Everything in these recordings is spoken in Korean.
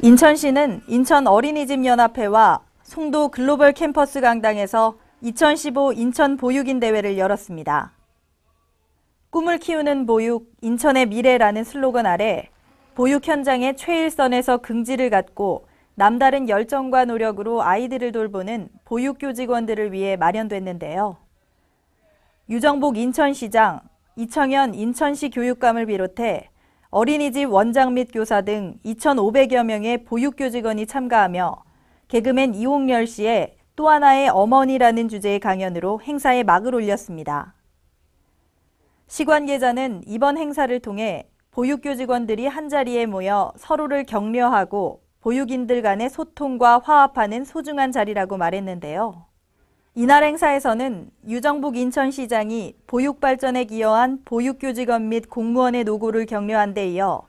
인천시는 인천 어린이집연합회와 송도 글로벌 캠퍼스 강당에서 2015 인천 보육인 대회를 열었습니다. 꿈을 키우는 보육, 인천의 미래라는 슬로건 아래 보육 현장의 최일선에서 긍지를 갖고 남다른 열정과 노력으로 아이들을 돌보는 보육교직원들을 위해 마련됐는데요. 유정복 인천시장, 이청현 인천시 교육감을 비롯해 어린이집 원장 및 교사 등 2,500여 명의 보육교직원이 참가하며 개그맨 이홍렬 씨의 또 하나의 어머니라는 주제의 강연으로 행사에 막을 올렸습니다. 시관계자는 이번 행사를 통해 보육교직원들이 한자리에 모여 서로를 격려하고 보육인들 간의 소통과 화합하는 소중한 자리라고 말했는데요. 이날 행사에서는 유정복 인천시장이 보육발전에 기여한 보육교직원 및 공무원의 노고를 격려한 데 이어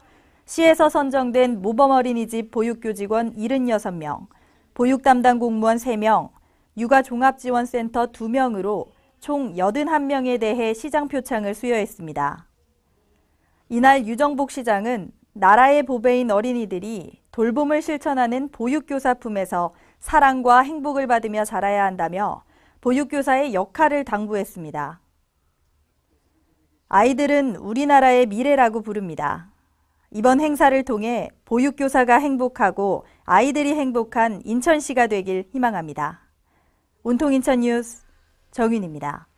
시에서 선정된 모범어린이집 보육교직원 76명, 보육담당 공무원 3명, 육아종합지원센터 2명으로 총 81명에 대해 시장 표창을 수여했습니다. 이날 유정복 시장은 나라의 보배인 어린이들이 돌봄을 실천하는 보육교사 품에서 사랑과 행복을 받으며 자라야 한다며 보육교사의 역할을 당부했습니다. 아이들은 우리나라의 미래라고 부릅니다. 이번 행사를 통해 보육교사가 행복하고 아이들이 행복한 인천시가 되길 희망합니다. 운통인천 뉴스 정윤입니다.